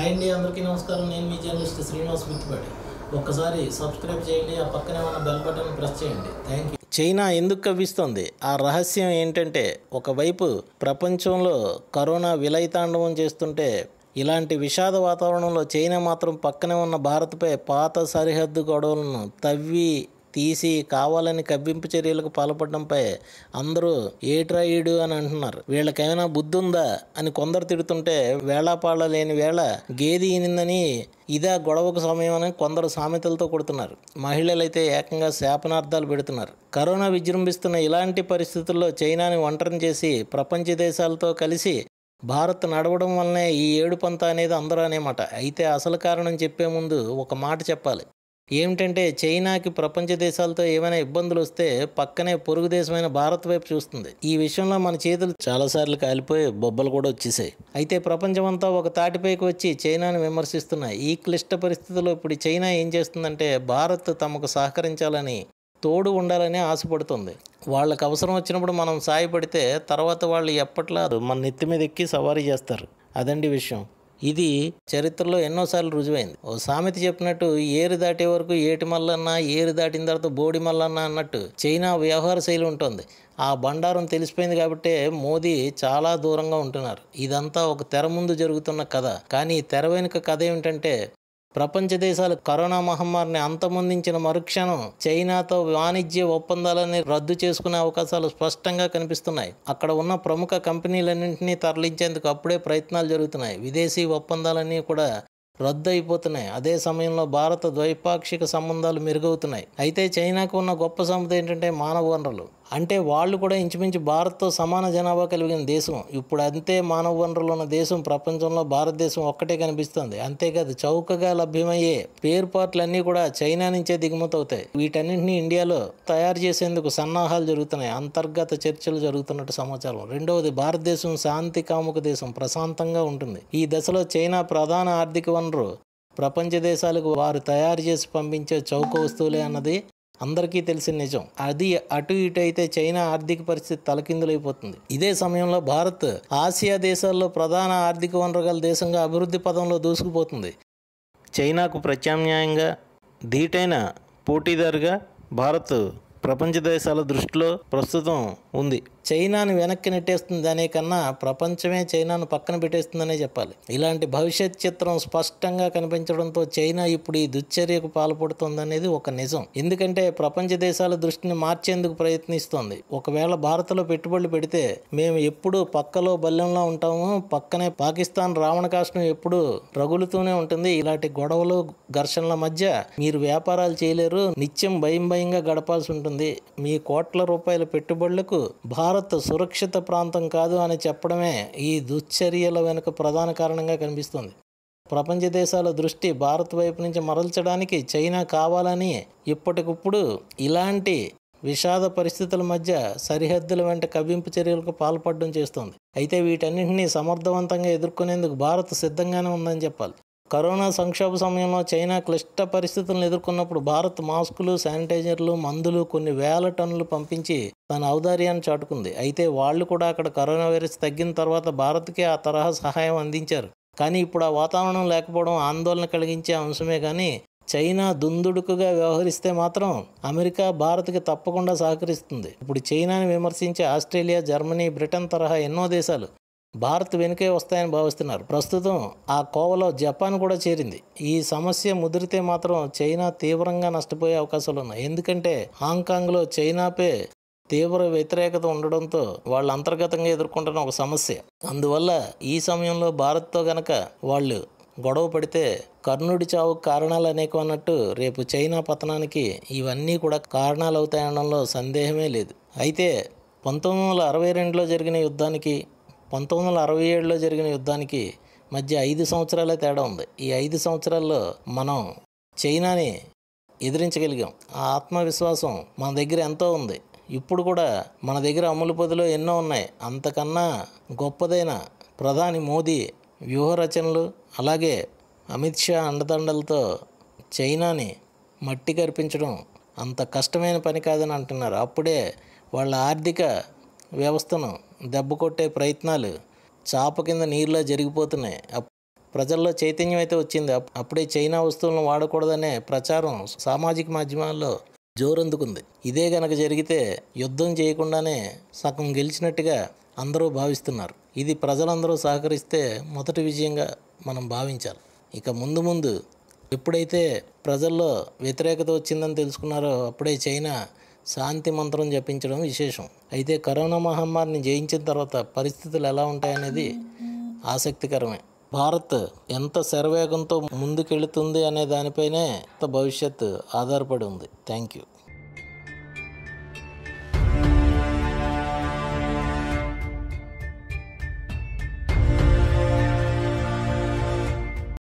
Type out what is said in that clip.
hi అండి అందరికీ నమస్కారం నేను మీ జర్నలిస్ట్ శ్రీనివాస్ మిత్తిపాటి ఒక్కసారి సబ్స్క్రైబ్ చేయండి ఆ పక్కనే ఉన్న బెల్ బటన్ ప్రెస్ చేయండి థ్యాంక్ యూ చైనా ఎందుకు కవ్విస్తోంది ఆ రహస్యం ఏంటంటే ఒకవైపు ప్రపంచంలో కరోనా విలయతాండవం చేస్తుంటే ఇలాంటి విషాద వాతావరణంలో చైనా మాత్రం పక్కనే ఉన్న భారత్పై పాత సరిహద్దు గొడవలను తవ్వి తీసి కావాలని కవ్వింపు చర్యలకు పాల్పడడంపై అందరూ ఏట్రాయుడు అని అంటున్నారు వీళ్ళకేమైనా బుద్ధి ఉందా అని కొందరు తిడుతుంటే వేళాపాళ లేని వేళ గేది ఈనిందని ఇదే గొడవకు సమయం అని కొందరు సామెతలతో కొడుతున్నారు మహిళలైతే ఏకంగా శాపనార్థాలు పెడుతున్నారు కరోనా విజృంభిస్తున్న ఇలాంటి పరిస్థితుల్లో చైనాని ఒంటరిని చేసి ప్రపంచ దేశాలతో కలిసి భారత్ నడవడం వల్లనే ఈ ఏడు పంత అనేది అందరూ అనేమాట అయితే అసలు కారణం చెప్పే ముందు ఒక మాట చెప్పాలి ఏమిటంటే చైనాకి ప్రపంచ దేశాలతో ఏమైనా ఇబ్బందులు వస్తే పక్కనే పొరుగు దేశమైన భారత్ వైపు చూస్తుంది ఈ విషయంలో మన చేతులు చాలాసార్లు కాలిపోయి బొబ్బలు కూడా వచ్చేసాయి అయితే ప్రపంచమంతా ఒక తాటిపైకి వచ్చి చైనాను విమర్శిస్తున్నాయి ఈ క్లిష్ట పరిస్థితుల్లో ఇప్పుడు చైనా ఏం చేస్తుందంటే భారత్ తమకు సహకరించాలని తోడు ఉండాలని ఆశపడుతుంది వాళ్ళకి అవసరం వచ్చినప్పుడు మనం సాయపడితే తర్వాత వాళ్ళు ఎప్పట్లా మన నెత్తి మీద ఎక్కి సవారీ చేస్తారు అదండి విషయం ఇది చరిత్రలో ఎన్నోసార్లు రుజువైంది ఓ సామెత చెప్పినట్టు ఏరు దాటే వరకు ఏటి మల్లన్నా ఏరు దాటిన తర్వాత బోడి మల్లన్నా అన్నట్టు చైనా వ్యవహార శైలి ఉంటుంది ఆ బండారం తెలిసిపోయింది కాబట్టి మోదీ చాలా దూరంగా ఉంటున్నారు ఇదంతా ఒక తెర ముందు జరుగుతున్న కథ కానీ తెర వెనుక కథ ఏమిటంటే ప్రపంచ దేశాలు కరోనా మహమ్మారిని అంతమొందించిన మరుక్షణం చైనాతో వాణిజ్య ఒప్పందాలని రద్దు చేసుకునే అవకాశాలు స్పష్టంగా కనిపిస్తున్నాయి అక్కడ ఉన్న ప్రముఖ కంపెనీలన్నింటినీ తరలించేందుకు అప్పుడే ప్రయత్నాలు జరుగుతున్నాయి విదేశీ ఒప్పందాలన్నీ కూడా రద్దు అయిపోతున్నాయి అదే సమయంలో భారత ద్వైపాక్షిక సంబంధాలు మెరుగవుతున్నాయి అయితే చైనాకు ఉన్న గొప్ప సంపద ఏంటంటే మానవ వనరులు అంటే వాళ్ళు కూడా ఇంచుమించు భారత్తో సమాన జనాభా కలిగిన దేశం ఇప్పుడు అంతే మానవ వనరులు ఉన్న దేశం ప్రపంచంలో భారతదేశం ఒక్కటే కనిపిస్తుంది అంతేకాదు చౌకగా లభ్యమయ్యే పేరు పార్ట్లన్నీ కూడా చైనా నుంచే దిగుమతి అవుతాయి వీటన్నింటినీ ఇండియాలో తయారు చేసేందుకు సన్నాహాలు జరుగుతున్నాయి అంతర్గత చర్చలు జరుగుతున్నట్టు సమాచారం రెండవది భారతదేశం శాంతి కాముక దేశం ప్రశాంతంగా ఉంటుంది ఈ దశలో చైనా ప్రధాన ఆర్థిక వనరు ప్రపంచ దేశాలకు వారు తయారు చేసి పంపించే చౌక వస్తువులే అన్నది అందరికీ తెలిసిన నిజం అది అటు ఇటు అయితే చైనా ఆర్థిక పరిస్థితి తలకిందులైపోతుంది ఇదే సమయంలో భారత్ ఆసియా దేశాల్లో ప్రధాన ఆర్థిక వనరుగల దేశంగా అభివృద్ధి పదంలో దూసుకుపోతుంది చైనాకు ప్రత్యామ్నాయంగా ధీటైన పోటీదారుగా భారత్ ప్రపంచ దేశాల దృష్టిలో ప్రస్తుతం ఉంది చైనాను వెనక్కి నెట్టేస్తుంది అనే కన్నా ప్రపంచమే చైనాను పక్కన పెట్టేస్తుందనే చెప్పాలి ఇలాంటి భవిష్యత్ చిత్రం స్పష్టంగా కనిపించడంతో చైనా ఇప్పుడు ఈ దుశ్చర్యకు పాల్పడుతుందనేది ఒక నిజం ఎందుకంటే ప్రపంచ దేశాల దృష్టిని మార్చేందుకు ప్రయత్నిస్తోంది ఒకవేళ భారత్లో పెట్టుబడులు పెడితే మేము ఎప్పుడు పక్కలో బల్యంలో ఉంటాము పక్కనే పాకిస్తాన్ రావణ కాష్టం ఎప్పుడు రగులుతూనే ఉంటుంది ఇలాంటి గొడవలు ఘర్షణల మధ్య మీరు వ్యాపారాలు చేయలేరు నిత్యం భయం భయంగా గడపాల్సి ఉంటుంది ఉంటుంది మీ కోట్ల రూపాయల పెట్టుబడులకు భారత్ సురక్షిత ప్రాంతం కాదు అని చెప్పడమే ఈ దుశ్చర్యల వెనుక ప్రధాన కారణంగా కనిపిస్తుంది ప్రపంచ దేశాల దృష్టి భారత్ వైపు నుంచి మరల్చడానికి చైనా కావాలని ఇప్పటికప్పుడు ఇలాంటి విషాద పరిస్థితుల మధ్య సరిహద్దుల వెంట కవ్వింపు చర్యలకు పాల్పడడం చేస్తుంది అయితే వీటన్నింటినీ సమర్థవంతంగా ఎదుర్కొనేందుకు భారత్ సిద్ధంగానే ఉందని చెప్పాలి కరోనా సంక్షోభ సమయంలో చైనా క్లిష్ట పరిస్థితులను ఎదుర్కొన్నప్పుడు భారత్ మాస్కులు శానిటైజర్లు మందులు కొన్ని వేల టన్నులు పంపించి తన ఔదార్యాన్ని చాటుకుంది అయితే వాళ్ళు కూడా అక్కడ కరోనా వైరస్ తగ్గిన తర్వాత భారత్కే ఆ తరహా సహాయం అందించారు కానీ ఇప్పుడు ఆ వాతావరణం లేకపోవడం ఆందోళన కలిగించే అంశమే కానీ చైనా దుందుడుకుగా వ్యవహరిస్తే మాత్రం అమెరికా భారత్కి తప్పకుండా సహకరిస్తుంది ఇప్పుడు చైనాని విమర్శించే ఆస్ట్రేలియా జర్మనీ బ్రిటన్ తరహా ఎన్నో దేశాలు భారత్ వెనుకే వస్తాయని భావిస్తున్నారు ప్రస్తుతం ఆ కోవలో జపాన్ కూడా చేరింది ఈ సమస్య ముదిరితే మాత్రం చైనా తీవ్రంగా నష్టపోయే అవకాశాలు ఉన్నాయి ఎందుకంటే హాంకాంగ్లో చైనాపై తీవ్ర వ్యతిరేకత ఉండడంతో వాళ్ళు అంతర్గతంగా ఎదుర్కొంటున్న ఒక సమస్య అందువల్ల ఈ సమయంలో భారత్తో గనక వాళ్ళు గొడవ పడితే కర్ణుడి చావు కారణాలు అనేక అన్నట్టు రేపు చైనా పతనానికి ఇవన్నీ కూడా కారణాలు అవుతాయనడంలో సందేహమే లేదు అయితే పంతొమ్మిది వందల అరవై రెండులో జరిగిన యుద్ధానికి పంతొమ్మిది వందల అరవై ఏడులో జరిగిన యుద్ధానికి మధ్య ఐదు సంవత్సరాలే తేడా ఉంది ఈ ఐదు సంవత్సరాల్లో మనం చైనాని ఎదిరించగలిగాం ఆ ఆత్మవిశ్వాసం మన దగ్గర ఎంతో ఉంది ఇప్పుడు కూడా మన దగ్గర అమలు పదిలో ఎన్నో ఉన్నాయి అంతకన్నా గొప్పదైన ప్రధాని మోదీ వ్యూహరచనలు అలాగే అమిత్ షా అండదండలతో చైనాని మట్టి కరిపించడం అంత కష్టమైన పని కాదని అంటున్నారు అప్పుడే వాళ్ళ ఆర్థిక వ్యవస్థను దెబ్బ కొట్టే ప్రయత్నాలు చాప కింద నీరులా జరిగిపోతున్నాయి ప్రజల్లో చైతన్యం అయితే వచ్చింది అప్పుడే చైనా వస్తువులను వాడకూడదనే ప్రచారం సామాజిక మాధ్యమాల్లో జోరందుకుంది ఇదే గనక జరిగితే యుద్ధం చేయకుండానే సగం గెలిచినట్టుగా అందరూ భావిస్తున్నారు ఇది ప్రజలందరూ సహకరిస్తే మొదటి విజయంగా మనం భావించాలి ఇక ముందు ముందు ఎప్పుడైతే ప్రజల్లో వ్యతిరేకత వచ్చిందని తెలుసుకున్నారో అప్పుడే చైనా శాంతి మంత్రం జపించడం విశేషం అయితే కరోనా మహమ్మారిని జయించిన తర్వాత పరిస్థితులు ఎలా ఉంటాయనేది ఆసక్తికరమే భారత్ ఎంత శరవేగంతో ముందుకెళుతుంది అనే దానిపైనే భవిష్యత్తు ఆధారపడి ఉంది థ్యాంక్ యూ